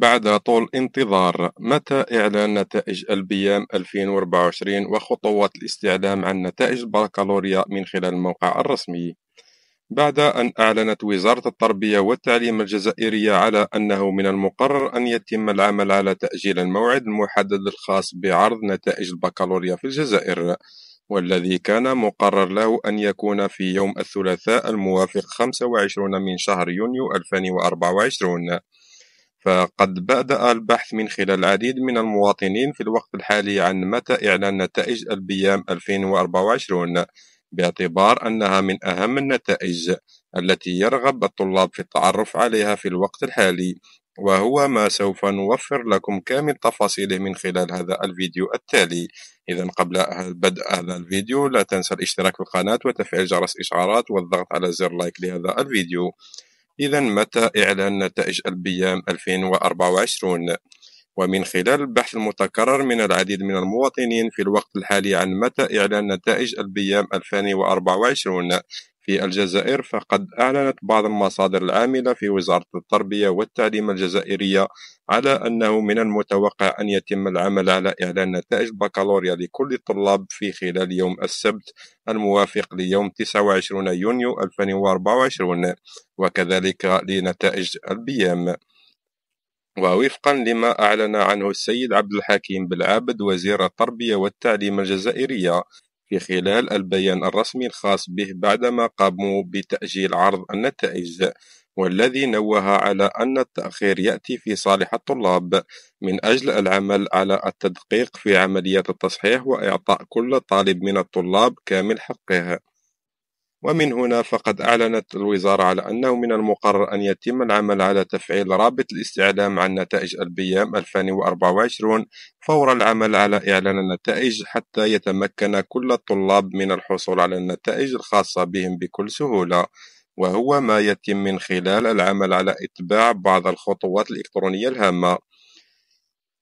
بعد طول انتظار متى إعلان نتائج البيام 2024 وخطوات الاستعلام عن نتائج البكالوريا من خلال الموقع الرسمي بعد أن أعلنت وزارة التربية والتعليم الجزائرية على أنه من المقرر أن يتم العمل على تأجيل الموعد المحدد الخاص بعرض نتائج البكالوريا في الجزائر والذي كان مقرر له أن يكون في يوم الثلاثاء الموافق 25 من شهر يونيو 2024 فقد بدأ البحث من خلال العديد من المواطنين في الوقت الحالي عن متى إعلان نتائج البيام 2024 باعتبار أنها من أهم النتائج التي يرغب الطلاب في التعرف عليها في الوقت الحالي وهو ما سوف نوفر لكم كامل تفاصيله من خلال هذا الفيديو التالي إذا قبل بدء هذا الفيديو لا تنسى الاشتراك في القناة وتفعيل جرس إشعارات والضغط على زر لايك لهذا الفيديو إذا متى إعلان نتائج البيام 2024 ومن خلال البحث المتكرر من العديد من المواطنين في الوقت الحالي عن متى إعلان نتائج البيام 2024 في الجزائر فقد أعلنت بعض المصادر العاملة في وزارة التربية والتعليم الجزائرية على أنه من المتوقع أن يتم العمل على إعلان نتائج البكالوريا لكل الطلاب في خلال يوم السبت الموافق ليوم 29 يونيو 2024 وكذلك لنتائج البيام ووفقا لما أعلن عنه السيد عبد الحكيم بالعابد وزير التربية والتعليم الجزائرية في خلال البيان الرسمي الخاص به بعدما قاموا بتأجيل عرض النتائج والذي نوه على أن التأخير يأتي في صالح الطلاب من أجل العمل على التدقيق في عملية التصحيح وإعطاء كل طالب من الطلاب كامل حقه ومن هنا فقد أعلنت الوزارة على أنه من المقرر أن يتم العمل على تفعيل رابط الاستعلام عن نتائج البيام 2024 فور العمل على إعلان النتائج حتى يتمكن كل الطلاب من الحصول على النتائج الخاصة بهم بكل سهولة وهو ما يتم من خلال العمل على إتباع بعض الخطوات الإلكترونية الهامة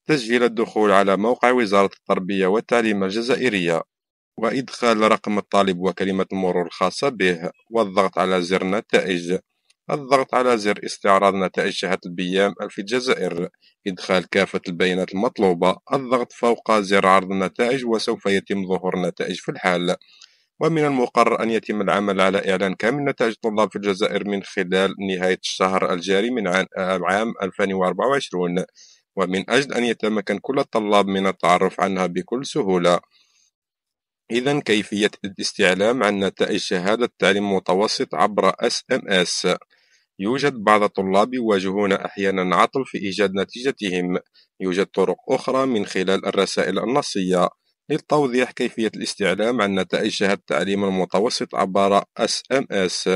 تسجيل الدخول على موقع وزارة التربية والتعليم الجزائرية وإدخال رقم الطالب وكلمة المرور الخاصة به والضغط على زر نتائج الضغط على زر استعراض نتائج شهادة البيام في الجزائر إدخال كافة البيانات المطلوبة الضغط فوق زر عرض النتائج وسوف يتم ظهور النتائج في الحال ومن المقرر أن يتم العمل على إعلان كامل نتائج الطلاب في الجزائر من خلال نهاية الشهر الجاري من عام 2024 ومن أجل أن يتمكن كل الطلاب من التعرف عنها بكل سهولة إذا كيفية الاستعلام عن نتائج شهادة تعليم متوسط عبر SMS يوجد بعض الطلاب يواجهون أحيانا عطل في إيجاد نتيجتهم يوجد طرق أخرى من خلال الرسائل النصية للتوضيح كيفية الاستعلام عن نتائج شهادة التعليم المتوسط عبر SMS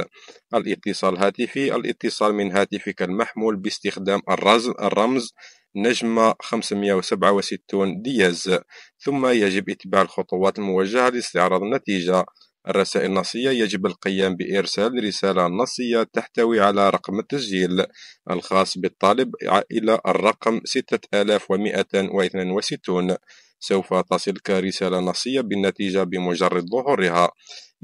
الاتصال الهاتفي الاتصال من هاتفك المحمول باستخدام الرمز نجمة 567 دياز ثم يجب اتباع الخطوات الموجهة لاستعراض النتيجة الرسائل النصية يجب القيام بإرسال رسالة نصية تحتوي على رقم التسجيل الخاص بالطالب إلى الرقم 6262 سوف تصلك رسالة نصية بالنتيجة بمجرد ظهورها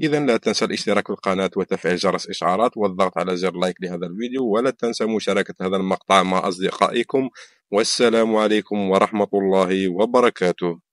إذا لا تنسى الاشتراك في القناة وتفعيل جرس إشعارات والضغط على زر لايك لهذا الفيديو ولا تنسى مشاركة هذا المقطع مع أصدقائكم والسلام عليكم ورحمة الله وبركاته